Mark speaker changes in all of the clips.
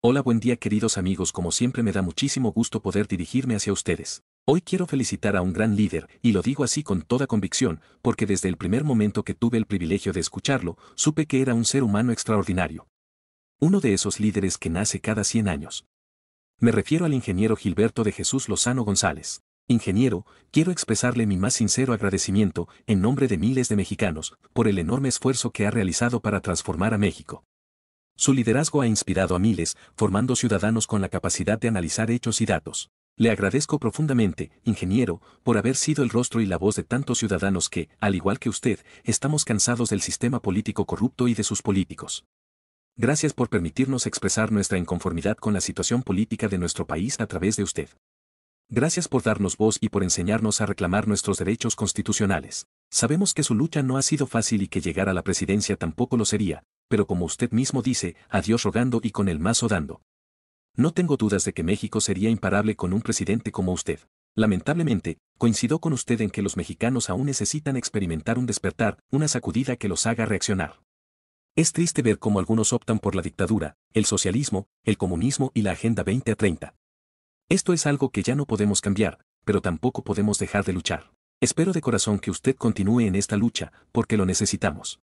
Speaker 1: Hola buen día queridos amigos como siempre me da muchísimo gusto poder dirigirme hacia ustedes. Hoy quiero felicitar a un gran líder, y lo digo así con toda convicción, porque desde el primer momento que tuve el privilegio de escucharlo, supe que era un ser humano extraordinario. Uno de esos líderes que nace cada 100 años. Me refiero al ingeniero Gilberto de Jesús Lozano González. Ingeniero, quiero expresarle mi más sincero agradecimiento, en nombre de miles de mexicanos, por el enorme esfuerzo que ha realizado para transformar a México. Su liderazgo ha inspirado a miles, formando ciudadanos con la capacidad de analizar hechos y datos. Le agradezco profundamente, ingeniero, por haber sido el rostro y la voz de tantos ciudadanos que, al igual que usted, estamos cansados del sistema político corrupto y de sus políticos. Gracias por permitirnos expresar nuestra inconformidad con la situación política de nuestro país a través de usted. Gracias por darnos voz y por enseñarnos a reclamar nuestros derechos constitucionales. Sabemos que su lucha no ha sido fácil y que llegar a la presidencia tampoco lo sería, pero como usted mismo dice, adiós rogando y con el mazo dando. No tengo dudas de que México sería imparable con un presidente como usted. Lamentablemente, coincido con usted en que los mexicanos aún necesitan experimentar un despertar, una sacudida que los haga reaccionar. Es triste ver cómo algunos optan por la dictadura, el socialismo, el comunismo y la Agenda 2030. Esto es algo que ya no podemos cambiar, pero tampoco podemos dejar de luchar. Espero de corazón que usted continúe en esta lucha, porque lo necesitamos.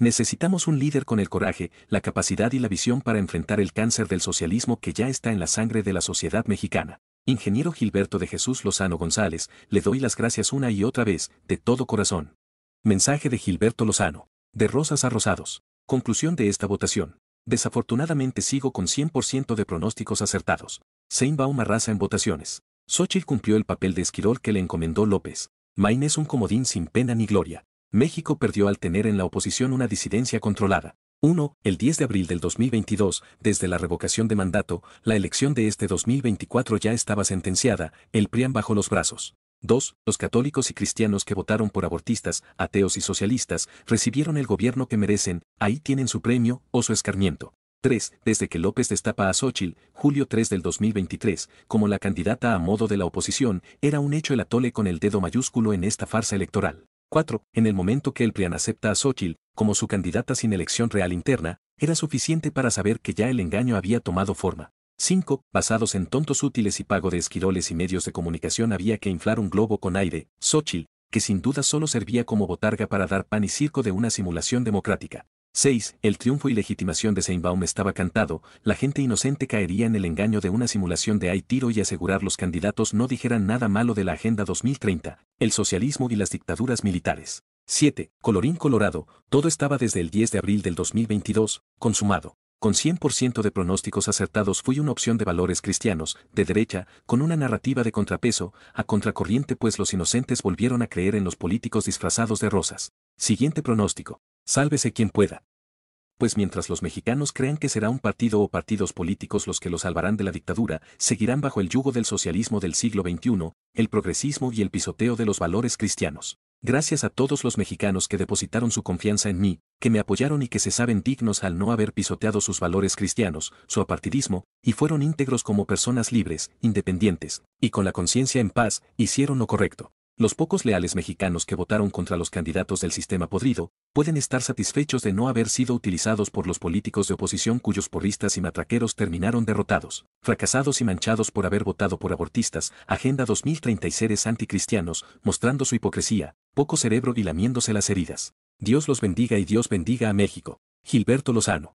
Speaker 1: Necesitamos un líder con el coraje, la capacidad y la visión para enfrentar el cáncer del socialismo que ya está en la sangre de la sociedad mexicana. Ingeniero Gilberto de Jesús Lozano González, le doy las gracias una y otra vez, de todo corazón. Mensaje de Gilberto Lozano. De rosas a rosados. Conclusión de esta votación. Desafortunadamente sigo con 100% de pronósticos acertados. Seinbaum arrasa en votaciones. Xochitl cumplió el papel de esquirol que le encomendó López. Main es un comodín sin pena ni gloria. México perdió al tener en la oposición una disidencia controlada. 1. El 10 de abril del 2022, desde la revocación de mandato, la elección de este 2024 ya estaba sentenciada, el PRIAN bajo los brazos. 2. Los católicos y cristianos que votaron por abortistas, ateos y socialistas, recibieron el gobierno que merecen, ahí tienen su premio o su escarmiento. 3. Desde que López destapa a Xochitl, julio 3 del 2023, como la candidata a modo de la oposición, era un hecho el atole con el dedo mayúsculo en esta farsa electoral. 4. En el momento que el PRIAN acepta a Xochitl como su candidata sin elección real interna, era suficiente para saber que ya el engaño había tomado forma. 5. Basados en tontos útiles y pago de esquiroles y medios de comunicación había que inflar un globo con aire, Xochitl, que sin duda solo servía como botarga para dar pan y circo de una simulación democrática. 6. El triunfo y legitimación de Seinbaum estaba cantado, la gente inocente caería en el engaño de una simulación de hay tiro y asegurar los candidatos no dijeran nada malo de la Agenda 2030, el socialismo y las dictaduras militares. 7. Colorín colorado, todo estaba desde el 10 de abril del 2022, consumado. Con 100% de pronósticos acertados fui una opción de valores cristianos, de derecha, con una narrativa de contrapeso, a contracorriente pues los inocentes volvieron a creer en los políticos disfrazados de rosas. Siguiente pronóstico. Sálvese quien pueda. Pues mientras los mexicanos crean que será un partido o partidos políticos los que lo salvarán de la dictadura, seguirán bajo el yugo del socialismo del siglo XXI, el progresismo y el pisoteo de los valores cristianos. Gracias a todos los mexicanos que depositaron su confianza en mí, que me apoyaron y que se saben dignos al no haber pisoteado sus valores cristianos, su apartidismo, y fueron íntegros como personas libres, independientes, y con la conciencia en paz, hicieron lo correcto. Los pocos leales mexicanos que votaron contra los candidatos del sistema podrido, pueden estar satisfechos de no haber sido utilizados por los políticos de oposición cuyos porristas y matraqueros terminaron derrotados, fracasados y manchados por haber votado por abortistas, Agenda 2030 y seres anticristianos, mostrando su hipocresía, poco cerebro y lamiéndose las heridas. Dios los bendiga y Dios bendiga a México. Gilberto Lozano.